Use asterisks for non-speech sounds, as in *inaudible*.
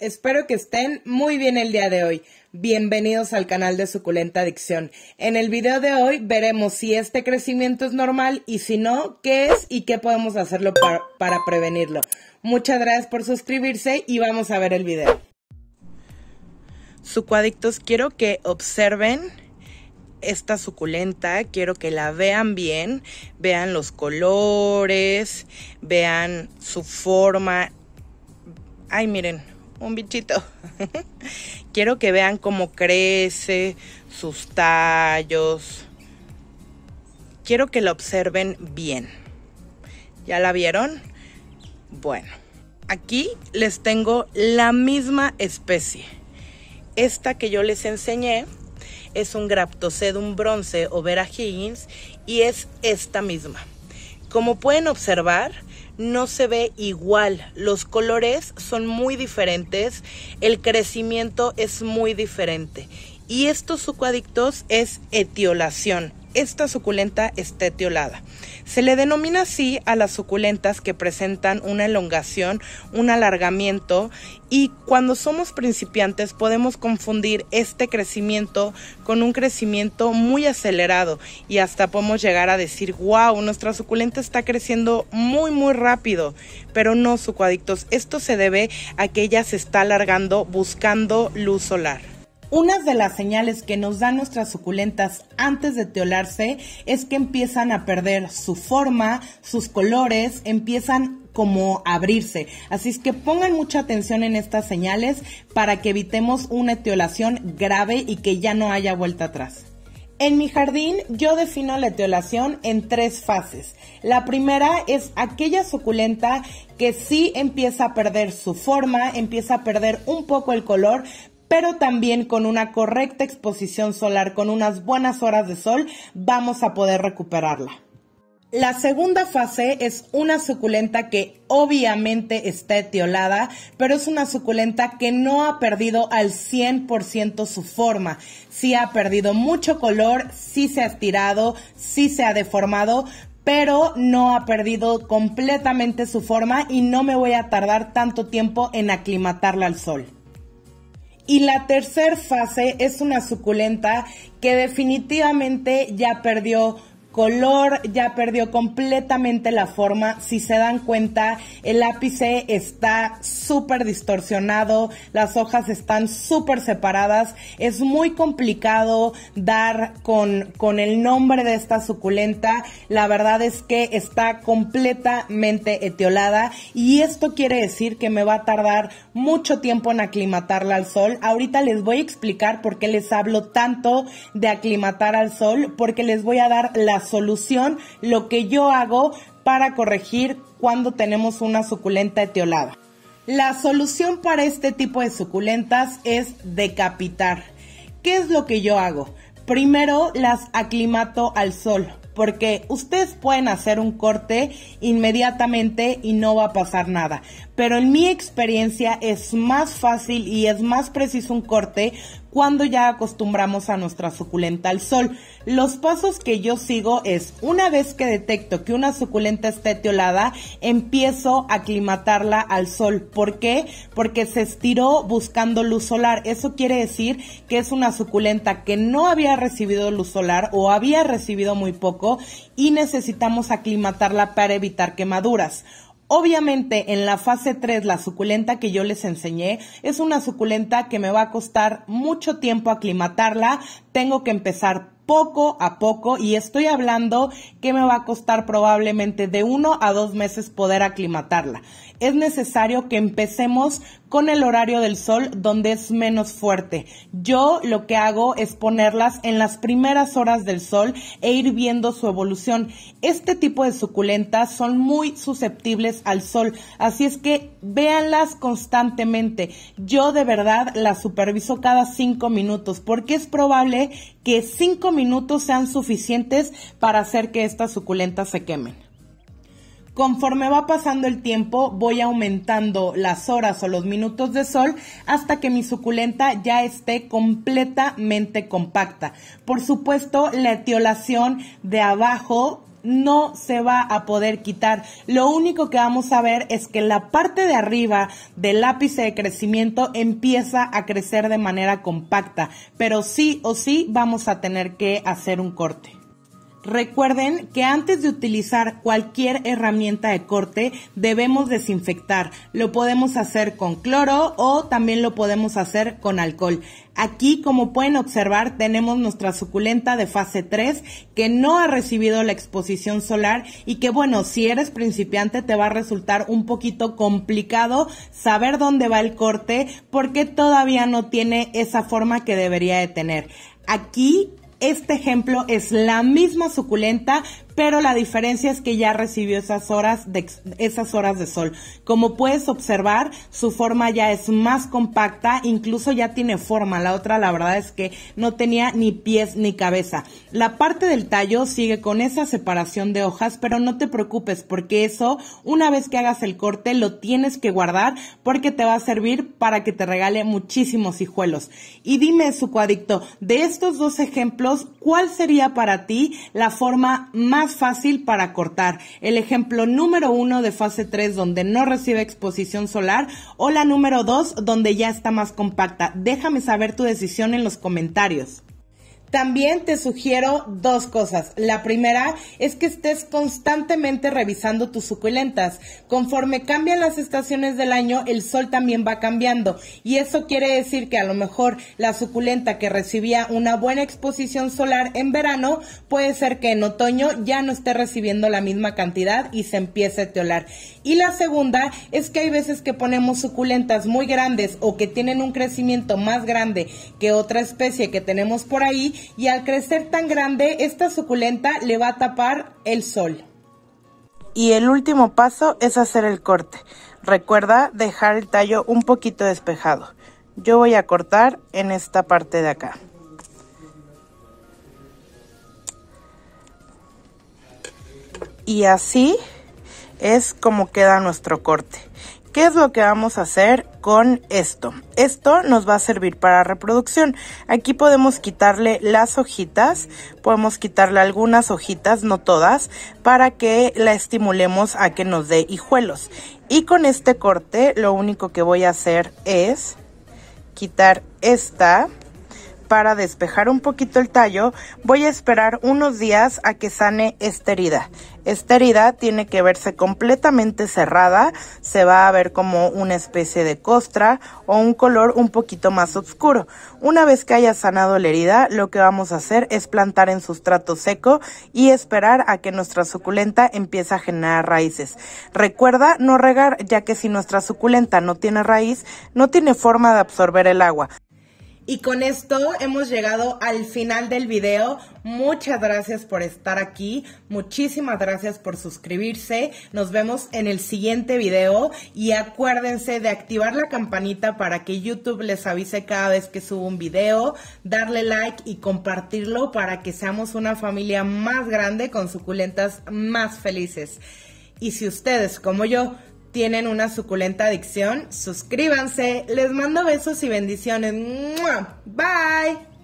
espero que estén muy bien el día de hoy. Bienvenidos al canal de Suculenta Adicción. En el video de hoy veremos si este crecimiento es normal y si no, qué es y qué podemos hacerlo para, prevenirlo. Muchas gracias por suscribirse y vamos a ver el video. Sucuadictos, quiero que observen esta suculenta, quiero que la vean bien, vean los colores, vean su forma. Ay, miren, un bichito. *laughs* Quiero que vean cómo crece, sus tallos. Quiero que la observen bien. ¿Ya la vieron? Bueno, aquí les tengo la misma especie. Esta que yo les enseñé es un Graptocedum bronce o Vera Higgins y es esta misma. Como pueden observar, no se ve igual, los colores son muy diferentes, el crecimiento es muy diferente. Y estos sucoadictos es etiolación esta suculenta esté teolada. Se le denomina así a las suculentas que presentan una elongación, un alargamiento y cuando somos principiantes podemos confundir este crecimiento con un crecimiento muy acelerado y hasta podemos llegar a decir, wow, nuestra suculenta está creciendo muy muy rápido, pero no sucuadictos, esto se debe a que ella se está alargando buscando luz solar. Una de las señales que nos dan nuestras suculentas antes de etiolarse es que empiezan a perder su forma, sus colores, empiezan como a abrirse. Así es que pongan mucha atención en estas señales para que evitemos una etiolación grave y que ya no haya vuelta atrás. En mi jardín yo defino la etiolación en tres fases. La primera es aquella suculenta que sí empieza a perder su forma, empieza a perder un poco el color, pero también con una correcta exposición solar, con unas buenas horas de sol, vamos a poder recuperarla. La segunda fase es una suculenta que obviamente está etiolada, pero es una suculenta que no ha perdido al 100% su forma. Sí ha perdido mucho color, sí se ha estirado, sí se ha deformado, pero no ha perdido completamente su forma y no me voy a tardar tanto tiempo en aclimatarla al sol. Y la tercera fase es una suculenta que definitivamente ya perdió color ya perdió completamente la forma. Si se dan cuenta, el ápice está súper distorsionado, las hojas están súper separadas. Es muy complicado dar con, con el nombre de esta suculenta. La verdad es que está completamente etiolada y esto quiere decir que me va a tardar mucho tiempo en aclimatarla al sol. Ahorita les voy a explicar por qué les hablo tanto de aclimatar al sol, porque les voy a dar las solución, lo que yo hago para corregir cuando tenemos una suculenta etiolada. La solución para este tipo de suculentas es decapitar. ¿Qué es lo que yo hago? Primero las aclimato al sol, porque ustedes pueden hacer un corte inmediatamente y no va a pasar nada. Pero en mi experiencia es más fácil y es más preciso un corte cuando ya acostumbramos a nuestra suculenta al sol. Los pasos que yo sigo es, una vez que detecto que una suculenta esté etiolada, empiezo a aclimatarla al sol. ¿Por qué? Porque se estiró buscando luz solar. Eso quiere decir que es una suculenta que no había recibido luz solar o había recibido muy poco y necesitamos aclimatarla para evitar quemaduras. Obviamente en la fase 3 la suculenta que yo les enseñé es una suculenta que me va a costar mucho tiempo aclimatarla, tengo que empezar poco a poco y estoy hablando que me va a costar probablemente de uno a dos meses poder aclimatarla. Es necesario que empecemos con el horario del sol donde es menos fuerte. Yo lo que hago es ponerlas en las primeras horas del sol e ir viendo su evolución. Este tipo de suculentas son muy susceptibles al sol, así es que véanlas constantemente. Yo de verdad las superviso cada cinco minutos porque es probable que cinco minutos sean suficientes para hacer que estas suculentas se quemen. Conforme va pasando el tiempo, voy aumentando las horas o los minutos de sol hasta que mi suculenta ya esté completamente compacta. Por supuesto, la etiolación de abajo no se va a poder quitar. Lo único que vamos a ver es que la parte de arriba del lápiz de crecimiento empieza a crecer de manera compacta, pero sí o sí vamos a tener que hacer un corte. Recuerden que antes de utilizar cualquier herramienta de corte debemos desinfectar. Lo podemos hacer con cloro o también lo podemos hacer con alcohol. Aquí, como pueden observar, tenemos nuestra suculenta de fase 3 que no ha recibido la exposición solar y que, bueno, si eres principiante te va a resultar un poquito complicado saber dónde va el corte porque todavía no tiene esa forma que debería de tener. Aquí este ejemplo es la misma suculenta, pero la diferencia es que ya recibió esas horas de, esas horas de sol. Como puedes observar, su forma ya es más compacta, incluso ya tiene forma. La otra, la verdad es que no tenía ni pies ni cabeza. La parte del tallo sigue con esa separación de hojas, pero no te preocupes porque eso, una vez que hagas el corte, lo tienes que guardar porque te va a servir para que te regale muchísimos hijuelos. Y dime, su cuadricto, de estos dos ejemplos, ¿cuál sería para ti la forma más fácil para cortar. El ejemplo número uno de fase 3 donde no recibe exposición solar o la número 2 donde ya está más compacta. Déjame saber tu decisión en los comentarios. También te sugiero dos cosas. La primera es que estés constantemente revisando tus suculentas. Conforme cambian las estaciones del año, el sol también va cambiando. Y eso quiere decir que a lo mejor la suculenta que recibía una buena exposición solar en verano, puede ser que en otoño ya no esté recibiendo la misma cantidad y se empiece a teolar. Y la segunda es que hay veces que ponemos suculentas muy grandes o que tienen un crecimiento más grande que otra especie que tenemos por ahí y al crecer tan grande, esta suculenta le va a tapar el sol. Y el último paso es hacer el corte. Recuerda dejar el tallo un poquito despejado. Yo voy a cortar en esta parte de acá. Y así es como queda nuestro corte. ¿Qué es lo que vamos a hacer con esto? Esto nos va a servir para reproducción. Aquí podemos quitarle las hojitas, podemos quitarle algunas hojitas, no todas, para que la estimulemos a que nos dé hijuelos. Y con este corte lo único que voy a hacer es quitar esta para despejar un poquito el tallo, voy a esperar unos días a que sane esta herida. Esta herida tiene que verse completamente cerrada, se va a ver como una especie de costra o un color un poquito más oscuro. Una vez que haya sanado la herida, lo que vamos a hacer es plantar en sustrato seco y esperar a que nuestra suculenta empiece a generar raíces. Recuerda no regar, ya que si nuestra suculenta no tiene raíz, no tiene forma de absorber el agua. Y con esto hemos llegado al final del video. Muchas gracias por estar aquí. Muchísimas gracias por suscribirse. Nos vemos en el siguiente video y acuérdense de activar la campanita para que YouTube les avise cada vez que subo un video, darle like y compartirlo para que seamos una familia más grande con suculentas más felices. Y si ustedes, como yo, tienen una suculenta adicción, suscríbanse. Les mando besos y bendiciones. Bye.